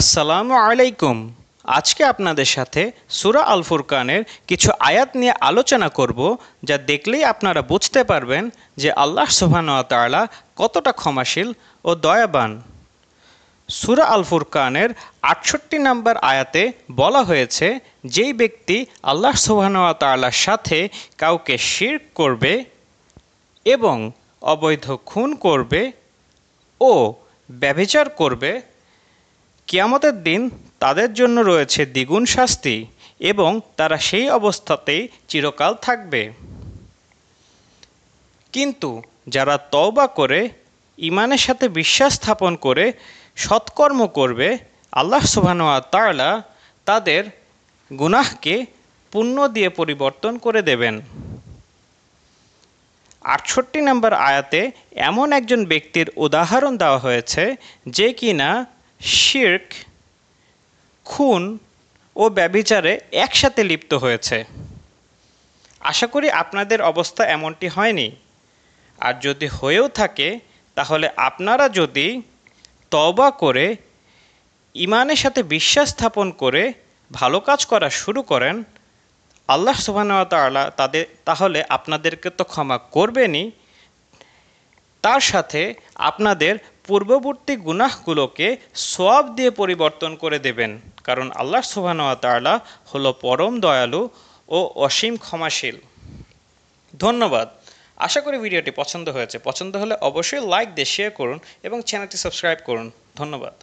আসসালামু আলাইকুম আজকে আপনাদের সাথে সুরা আল ফুরকানের কিছু আয়াত নিয়ে আলোচনা করব যা দেখলেই আপনারা বুঝতে পারবেন যে আল্লাহ তালা কতটা ক্ষমাশীল ও দয়াবান সুরা আল ফুরকানের আটষট্টি নম্বর আয়াতে বলা হয়েছে যেই ব্যক্তি আল্লাহ সুবাহানুয়াতালার সাথে কাউকে শির করবে এবং অবৈধ খুন করবে ও ব্যভিচার করবে কিয়ামতের দিন তাদের জন্য রয়েছে দ্বিগুণ শাস্তি এবং তারা সেই অবস্থাতেই চিরকাল থাকবে কিন্তু যারা তওবা করে ইমানের সাথে বিশ্বাস স্থাপন করে সৎকর্ম করবে আল্লাহ সুবাহানুয়া তাআলা তাদের গুনাহকে পুণ্য দিয়ে পরিবর্তন করে দেবেন আটষট্টি নম্বর আয়াতে এমন একজন ব্যক্তির উদাহরণ দেওয়া হয়েছে যে কিনা শির্ক খুন ও ব্যভিচারে একসাথে লিপ্ত হয়েছে আশা করি আপনাদের অবস্থা এমনটি হয়নি আর যদি হয়েও থাকে তাহলে আপনারা যদি তবা করে ইমানের সাথে বিশ্বাস স্থাপন করে ভালো কাজ করা শুরু করেন আল্লাহ সুবাহতাল্লাহ তাদের তাহলে আপনাদেরকে তো ক্ষমা করবেনই তার সাথে আপনাদের পূর্ববর্তী গুনাহগুলোকে সব দিয়ে পরিবর্তন করে দেবেন কারণ আল্লাহ সুবাহতালা হলো পরম দয়ালু ও অসীম ক্ষমাশীল ধন্যবাদ আশা করি ভিডিওটি পছন্দ হয়েছে পছন্দ হলে অবশ্যই লাইক দিয়ে শেয়ার করুন এবং চ্যানেলটি সাবস্ক্রাইব করুন ধন্যবাদ